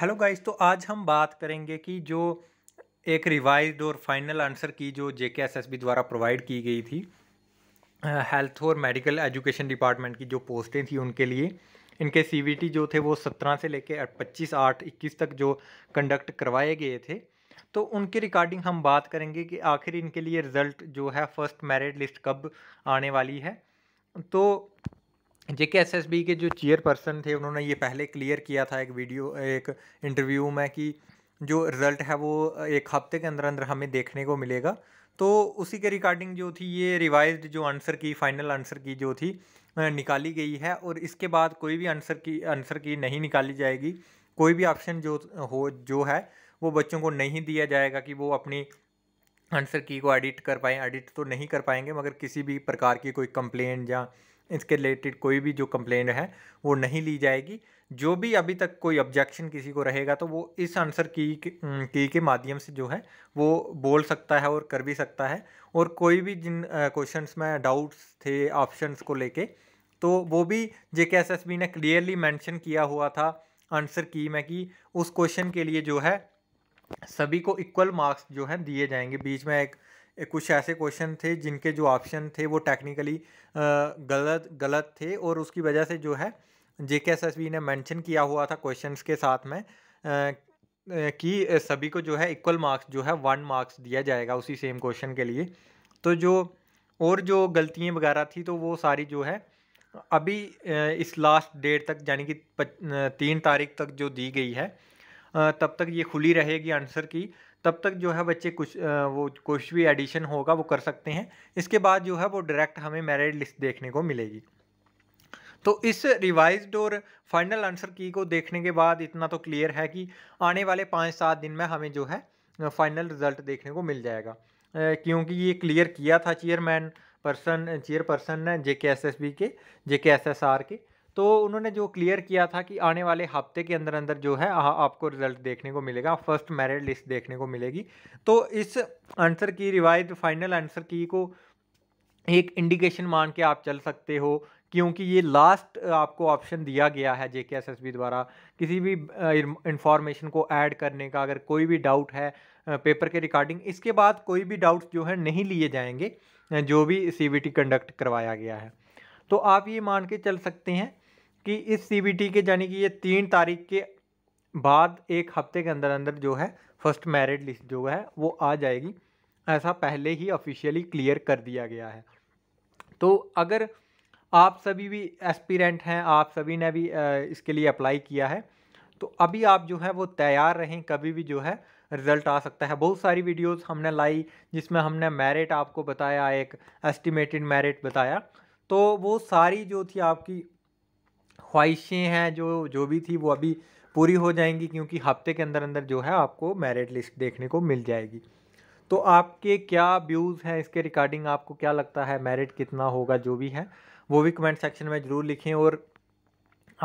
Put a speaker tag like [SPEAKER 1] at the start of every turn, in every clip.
[SPEAKER 1] hello guys तो आज हम बात करेंगे कि जो एक रिवाइज्ड और फाइनल आंसर की जो J K S S B द्वारा प्रोवाइड की गई थी हेल्थ और मेडिकल एजुकेशन डिपार्टमेंट की जो पोस्टें थी उनके लिए इनके सीवीटी जो थे वो सत्रह से लेके पच्चीस आठ इक्कीस तक जो कंडक्ट करवाए गए थे तो उनके रिकॉर्डिंग हम बात करेंगे कि आखिर इनके लिए रिज़ल्ट जो है फर्स्ट मेरिट लिस्ट कब आने वाली है तो जेके बी के जो चेयरपर्सन थे उन्होंने ये पहले क्लियर किया था एक वीडियो एक इंटरव्यू में कि जो रिज़ल्ट है वो एक हफ्ते के अंदर अंदर हमें देखने को मिलेगा तो उसी के रिकॉर्डिंग जो थी ये रिवाइज जो आंसर की फाइनल आंसर की जो थी निकाली गई है और इसके बाद कोई भी आंसर की आंसर की नहीं निकाली जाएगी कोई भी ऑप्शन जो हो जो है वो बच्चों को नहीं दिया जाएगा कि वो अपनी आंसर की को एडिट कर पाएँ एडिट तो नहीं कर पाएंगे मगर किसी भी प्रकार की कोई कंप्लेंट या इसके रिलेटेड कोई भी जो कंप्लेंट है वो नहीं ली जाएगी जो भी अभी तक कोई ऑब्जेक्शन किसी को रहेगा तो वो इस आंसर की की के माध्यम से जो है वो बोल सकता है और कर भी सकता है और कोई भी जिन क्वेश्चंस में डाउट्स थे ऑप्शंस को लेके तो वो भी J K S S B ने क्लियरली मैंशन किया हुआ था आंसर की में कि उस क्वेश्चन के लिए जो है सभी को इक्वल मार्क्स जो है दिए जाएंगे बीच में एक कुछ ऐसे क्वेश्चन थे जिनके जो ऑप्शन थे वो टेक्निकली गलत गलत थे और उसकी वजह से जो है जे के एस एस ने मेंशन किया हुआ था क्वेश्चंस के साथ में कि सभी को जो है इक्वल मार्क्स जो है वन मार्क्स दिया जाएगा उसी सेम क्वेश्चन के लिए तो जो और जो गलतियाँ वगैरह थी तो वो सारी जो है अभी इस लास्ट डेट तक यानी कि तीन तारीख तक जो दी गई है तब तक ये खुली रहेगी आंसर की तब तक जो है बच्चे कुछ वो कुछ भी एडिशन होगा वो कर सकते हैं इसके बाद जो है वो डायरेक्ट हमें मेरिट लिस्ट देखने को मिलेगी तो इस रिवाइज और फाइनल आंसर की को देखने के बाद इतना तो क्लियर है कि आने वाले पाँच सात दिन में हमें जो है फाइनल रिजल्ट देखने को मिल जाएगा क्योंकि ये क्लियर किया था चेयरमैन पर्सन चेयरपर्सन ने जे के एस एस बी के जे के एस एस आर के तो उन्होंने जो क्लियर किया था कि आने वाले हफ्ते के अंदर अंदर जो है आ, आपको रिजल्ट देखने को मिलेगा फर्स्ट मेरिट लिस्ट देखने को मिलेगी तो इस आंसर की रिवाइज फाइनल आंसर की को एक इंडिकेशन मान के आप चल सकते हो क्योंकि ये लास्ट आपको ऑप्शन दिया गया है जेके एस एस बी द्वारा किसी भी इंफॉर्मेशन को ऐड करने का अगर कोई भी डाउट है पेपर के रिकॉर्डिंग इसके बाद कोई भी डाउट जो है नहीं लिए जाएंगे जो भी सी कंडक्ट करवाया गया है तो आप ये मान के चल सकते हैं कि इस सीबीटी के यानी कि ये तीन तारीख के बाद एक हफ्ते के अंदर अंदर जो है फर्स्ट मैरिट लिस्ट जो है वो आ जाएगी ऐसा पहले ही ऑफिशियली क्लियर कर दिया गया है तो अगर आप सभी भी एस्पिरेंट हैं आप सभी ने भी इसके लिए अप्लाई किया है तो अभी आप जो है वो तैयार रहें कभी भी जो है रिज़ल्ट आ सकता है बहुत सारी वीडियोस हमने लाई जिसमें हमने मेरिट आपको बताया एक एस्टिमेटेड मेरिट बताया तो वो सारी जो थी आपकी ख्वाहिशें हैं जो जो भी थी वो अभी पूरी हो जाएंगी क्योंकि हफ्ते के अंदर अंदर जो है आपको मेरिट लिस्ट देखने को मिल जाएगी तो आपके क्या व्यूज़ हैं इसके रिगार्डिंग आपको क्या लगता है मेरिट कितना होगा जो भी है वो भी कमेंट सेक्शन में ज़रूर लिखें और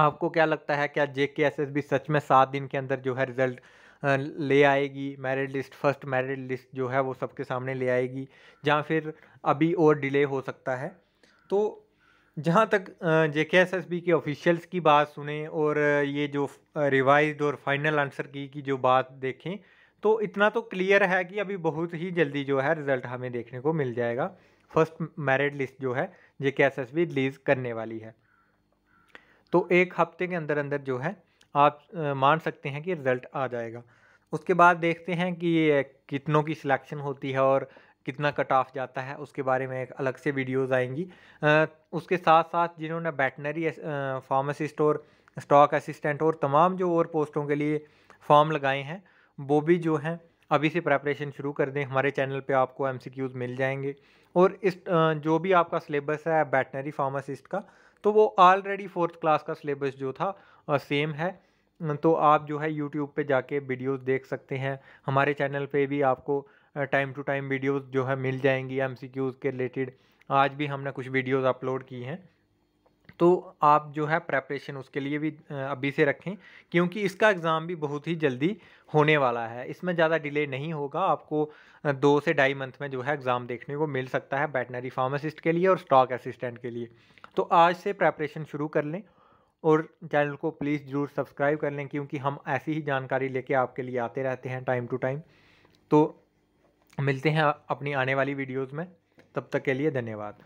[SPEAKER 1] आपको क्या लगता है क्या जे के एस एस बी सच में सात दिन के अंदर जो है रिज़ल्ट ले आएगी merit list first merit list जो है वो सबके सामने ले आएगी या फिर अभी और डिले हो सकता है तो जहाँ तक J K S S B के ऑफिशियल्स की बात सुने और ये जो रिवाइज और फाइनल आंसर की की जो बात देखें तो इतना तो क्लियर है कि अभी बहुत ही जल्दी जो है रिज़ल्ट हमें देखने को मिल जाएगा फर्स्ट मेरिट लिस्ट जो है जे K S S B release करने वाली है तो एक हफ्ते के अंदर अंदर जो है आप मान सकते हैं कि रिज़ल्ट आ जाएगा उसके बाद देखते हैं कि कितनों की सिलेक्शन होती है और कितना कट ऑफ जाता है उसके बारे में एक अलग से वीडियोज़ आएंगी उसके साथ साथ जिन्होंने बैटनरी फार्मासिस्ट और स्टॉक असिस्टेंट और तमाम जो और पोस्टों के लिए फॉर्म लगाए हैं वो भी जो हैं अभी से प्रेपरेशन शुरू कर दें हमारे चैनल पे आपको एम मिल जाएंगे और इस जो भी आपका सिलेबस है बैटनरी फार्मासिस्ट का तो वो ऑलरेडी फोर्थ क्लास का सिलेबस जो था सेम है तो आप जो है यूट्यूब पे जाके वीडियोस देख सकते हैं हमारे चैनल पे भी आपको टाइम टू टाइम वीडियोस जो है मिल जाएंगी एम के रिलेटेड आज भी हमने कुछ वीडियोस अपलोड की हैं तो आप जो है प्रेपरेशन उसके लिए भी अभी से रखें क्योंकि इसका एग्ज़ाम भी बहुत ही जल्दी होने वाला है इसमें ज़्यादा डिले नहीं होगा आपको दो से ढाई मंथ में जो है एग्ज़ाम देखने को मिल सकता है बैटनरी फार्मासिस्ट के लिए और स्टॉक असिस्टेंट के लिए तो आज से प्रेपरेशन शुरू कर लें और चैनल को प्लीज़ ज़रूर सब्सक्राइब कर लें क्योंकि हम ऐसी ही जानकारी लेके आपके लिए आते रहते हैं टाइम टू टाइम तो मिलते हैं अपनी आने वाली वीडियोज़ में तब तक के लिए धन्यवाद